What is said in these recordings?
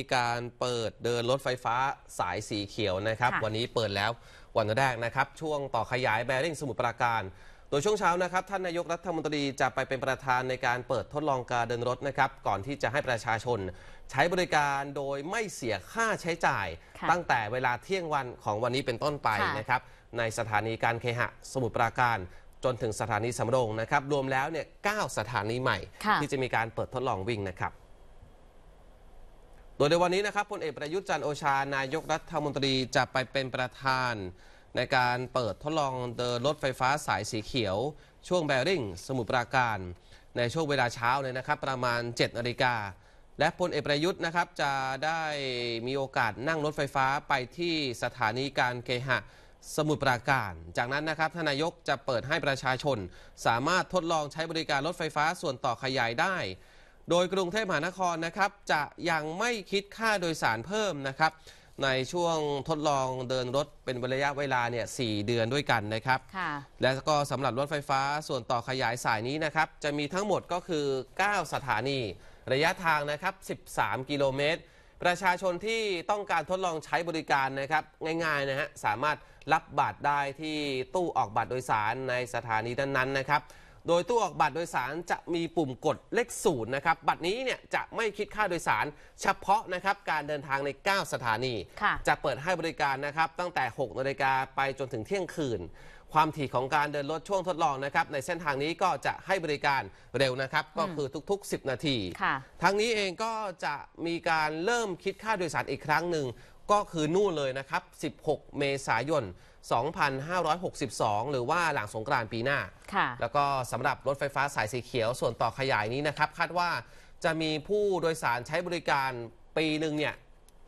มีการเปิดเดินรถไฟฟ้าสายสีเขียวนะครับ วันนี้เปิดแล้ววันแรกนะครับช่วงต่อขยายแบริ่งสมุทรปราการ โดยช่วงเช้านะครับท่านนายกรัฐมนตรีจะไปเป็นประธานในการเปิดทดลองการเดินรถนะครับ ก่อนที่จะให้ประชาชนใช้บริการโดยไม่เสียค่าใช้จ่าย ตั้งแต่เวลาเที่ยงวันของวันนี้เป็นต้นไปนะครับ ในสถานีการเคหะ สมุทรปราการจนถึงสถานีสำโรงนะครับ รวมแล้วเนี่ยสถานีใหม่ ที่จะมีการเปิดทดลองวิ่งนะครับโดยในวันนี้นะครับพลเอกประยุทธ์จันโอชานายกรัฐมนตรีจะไปเป็นประธาน ในการเปิดทดลองเดินรถไฟฟ้าสายสีเขียว ช่วงแบริ่งสมุทรปราการในช่วงเวลาเช้าเลยนะครับ ประมาณ7นาฬิกาและพลเอกประยุทธ์นะครับจะได้มีโอกาสนั่งรถไฟฟ้าไปที่สถานีการเคหะสมุทรปราการ จากนั้นนะครับทานายกจะเปิดให้ประชาชน สามารถทดลองใช้บริการรถไฟฟ้าส่วนต่อขยายได้โดยกรุงเทพมหานครนะครับ จะยังไม่คิดค่าโดยสารเพิ่มนะครับ ในช่วงทดลองเดินรถเป็นระยะเวลาเนี่ยสเดือนด้วยกันนะครับและก็สำหรับรถไฟฟ้าส่วนต่อขยายสายนี้นะครับ จะมีทั้งหมดก็คือ 9 สถานีระยะทางนะครับ 13 กิโลเมตร ประชาชนที่ต้องการทดลองใช้บริการนะครับง่ายๆนะฮะสามารถรับบัตรได้ที่ตู้ออกบัตรโดยสารในสถานีนั้นๆนะครับโดยตู้ออกบัตรโดยสารจะมีปุ่มกดเลขศูนย์นะครับ บัตรนี้เนี่ย จะไม่คิดค่าโดยสารเฉพาะนะครับ การเดินทางใน 9 สถานี จะเปิดให้บริการนะครับ ตั้งแต่6นาฬิกาไปจนถึงเที่ยงคืน ความถี่ของการเดินรถช่วงทดลองนะครับในเส้นทางนี้ก็จะให้บริการเร็วนะครับ ก็คือทุกๆ 10 นาทีทั้งนี้เองก็จะมีการเริ่มคิดค่าโดยสารอีกครั้งหนึ่งก็คือนู่นเลยนะครับ 16 เมษายน 2562 หรือว่าหลังสงกรานต์ปีหน้าค่ะแล้วก็สำหรับรถไฟฟ้าสายสีเขียวส่วนต่อขยายนี้นะครับ คาดว่าจะมีผู้โดยสารใช้บริการปีหนึ่งเนี่ย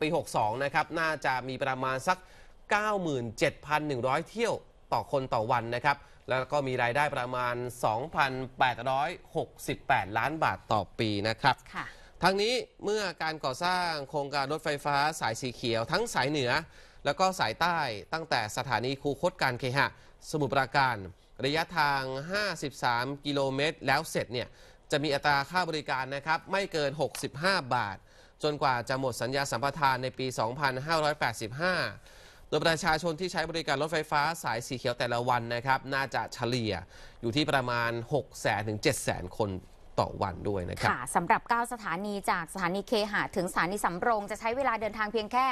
ปี 62 นะครับ น่าจะมีประมาณสัก 97,100 เที่ยวต่อคนต่อวันนะครับ แล้วก็มีรายได้ประมาณ 2,868 ล้านบาทต่อปีนะครับค่ะทั้งนี้เมื่อการก่อสร้างโครงการรถไฟฟ้าสายสีเขียว ทั้งสายเหนือและก็สายใต้ตั้งแต่สถานีคูคตการเคหะ สมุทรปราการ ระยะทาง 53 กิโลเมตรแล้วเสร็จเนี่ยจะมีอัตราค่าบริการนะครับไม่เกิน 65 บาท จนกว่าจะหมดสัญญาสัมปทานในปี 2585 โดยประชาชนที่ใช้บริการรถไฟฟ้าสายสีเขียวแต่ละวันนะครับ น่าจะเฉลี่ยอยู่ที่ประมาณ 6 0 0 0 0 0ถึง7 0 0 0 0 0 คนต่อวันด้วยนะครับค่ะสำหรับ 9 สถานีจากสถานีเคหะถึงสถานีสำโรงจะใช้เวลาเดินทางเพียงแค่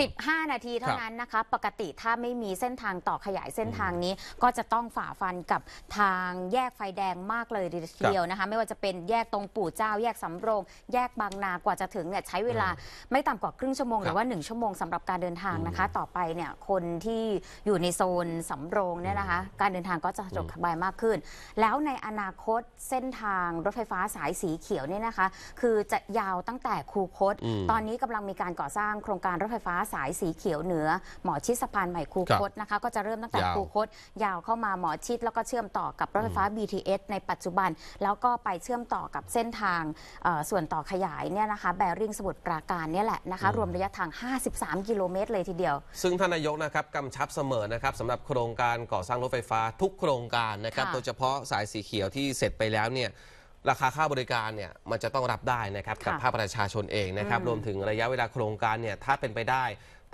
15 นาทีเท่านั้นนะคะปกติถ้าไม่มีเส้นทางต่อขยายเส้นทางนี้ก็จะต้องฝ่าฟันกับทางแยกไฟแดงมากเลยทีเดียวนะคะไม่ว่าจะเป็นแยกตรงปู่เจ้า แยกสำโรงแยกบางนากว่าจะถึงเนี่ยใช้เวลาไม่ต่ำกว่าครึ่งชั่วโมงหรือว่า1ชั่วโมงสำหรับการเดินทางนะคะต่อไปเนี่ยคนที่อยู่ในโซนสำโรงเนี่ยนะคะการเดินทางก็จะสะดวกสบายมากขึ้น แล้วในอนาคตเส้นทางรถไฟฟ้า สายสีเขียวเนี่ยนะคะ คือจะยาวตั้งแต่คูคต ตอนนี้กำลังมีการก่อสร้างโครงการรถไฟฟ้าสายสีเขียวเหนือ หมอชิดสะพานใหม่คูคตนะคะก็จะเริ่มตั้งแต่คูคต ยาวเข้ามาหมอชิดแล้วก็เชื่อมต่อกับรถไฟฟ้า BTS ในปัจจุบัน แล้วก็ไปเชื่อมต่อกับเส้นทางส่วนต่อขยายเนี่ยนะคะแบริ่งสมุทรปราการเนี่ยแหละนะคะรวมระยะทาง53กิโลเมตรเลยทีเดียว ซึ่งท่านนายกนะครับกำชับเสมอนะครับสำหรับโครงการก่อสร้างรถไฟฟ้าทุกโครงการนะครับโดยเฉพาะสายสีเขียวที่เสร็จไปแล้วเนี่ยราคา ค่าบริการเนี่ยมันจะต้องรับได้ นะ ครับ กับภาคประชาชนเองนะครับ รวมถึงระยะเวลาโครงการเนี่ยถ้าเป็นไปได้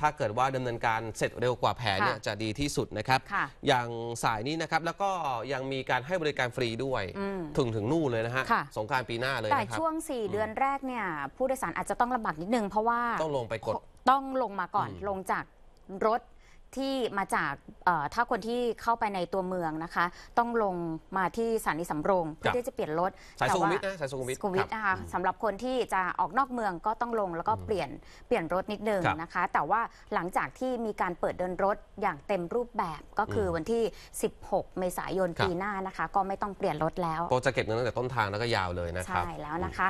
ถ้าเกิดว่าดำเนินการเสร็จเร็วกว่าแผนเนี่ยจะดีที่สุดนะครับ อย่างสายนี้นะครับ แล้วก็ยังมีการให้บริการฟรีด้วย ถึงถึงนู่นเลยนะฮะสงการปีหน้าเลยแต่ ช่วง 4 เดือนแรกเนี่ยผู้โดยสารอาจจะต้องลำบากนิดนึงเพราะว่าต้องลงไปกดต้องลงมาก่อนลงจากรถที่มาจากถ้าคนที่เข้าไปในตัวเมืองนะคะ ต้องลงมาที่สถานีสำโรง เพื่อที่จะเปลี่ยนรถ สายสุขุมวิทนะสายสุขุมวิทสุขุมวิทนะคะสำหรับคนที่จะออกนอกเมืองก็ต้องลงแล้วก็เปลี่ยนเปลี่ยนรถนิดนึงนะคะ แต่ว่าหลังจากที่มีการเปิดเดินรถอย่างเต็มรูปแบบก็คือวันที่ 16 เมษายนปีหน้านะคะ ก็ไม่ต้องเปลี่ยนรถแล้วโปรจะเก็บเงินตั้งแต่ต้นทางแล้วก็ยาวเลยนะครับใช่แล้วนะคะ